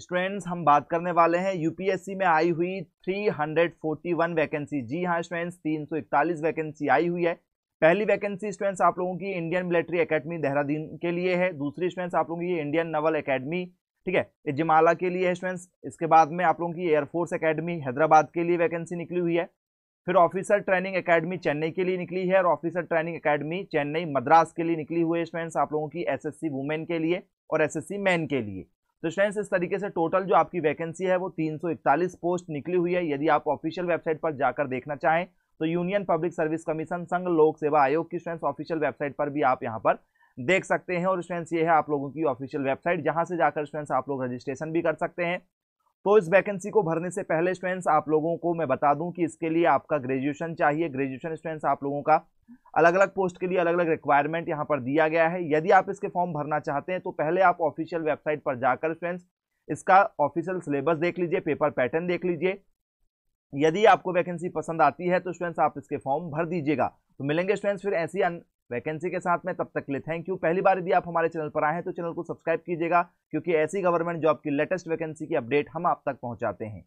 students हम बात करने वाले हैं यूपीएससी में आई हुई 341 वैकेंसी जी हाँ स्टूडेंट्स 341 वैकेंसी आई हुई है पहली वैकेंसी स्टूडेंट्स आप लोगों की इंडियन मिलिट्री एकेडमी देहरादून के लिए है दूसरी स्टूडेंट्स आप लोगों की इंडियन नवल एकेडमी ठीक है इजमाला के लिए है स्टूडेंट्स इसके बाद में आप लोगों की एयरफोर्स अकेडमी हैदराबाद के लिए वैकेंसी निकली हुई है फिर ऑफिसर ट्रेनिंग अकेडमी चेन्नई के लिए निकली है और officer training academy Chennai Madras के लिए निकली हुई है स्टूडेंट्स आप लोगों की एस वुमेन के लिए और एस मैन के लिए तो फ्रेंड्स इस तरीके से टोटल जो आपकी वैकेंसी है वो 341 पोस्ट निकली हुई है यदि आप ऑफिशियल वेबसाइट पर जाकर देखना चाहें तो यूनियन पब्लिक सर्विस कमीशन संघ लोक सेवा आयोग की फ्रेंड्स ऑफिशियल वेबसाइट पर भी आप यहाँ पर देख सकते हैं और फ्रेंड्स ये है आप लोगों की ऑफिशियल वेबसाइट जहाँ से जाकर फ्रेंड्स आप लोग रजिस्ट्रेशन भी कर सकते हैं तो इस वैकेंसी को भरने से पहले स्टूडेंट्स आप लोगों को मैं बता दूं कि इसके लिए आपका ग्रेजुएशन चाहिए ग्रेजुएशन स्टूडेंट्स आप लोगों का अलग अलग पोस्ट के लिए अलग अलग रिक्वायरमेंट यहाँ पर दिया गया है यदि आप इसके फॉर्म भरना चाहते हैं तो पहले आप ऑफिशियल वेबसाइट पर जाकर फ्रेंड्स इसका ऑफिशियल सिलेबस देख लीजिए पेपर पैटर्न देख लीजिए यदि आपको वैकेंसी पसंद आती है तो स्टूडेंट्स आप इसके फॉर्म भर दीजिएगा तो मिलेंगे स्टूडेंट्स फिर ऐसी वैकेंसी के साथ में तब तक के लिए थैंक यू पहली बार यदि आप हमारे चैनल पर आए हैं तो चैनल को सब्सक्राइब कीजिएगा क्योंकि ऐसी गवर्नमेंट जॉब की लेटेस्ट वैकेंसी की अपडेट हम आप तक पहुंचाते हैं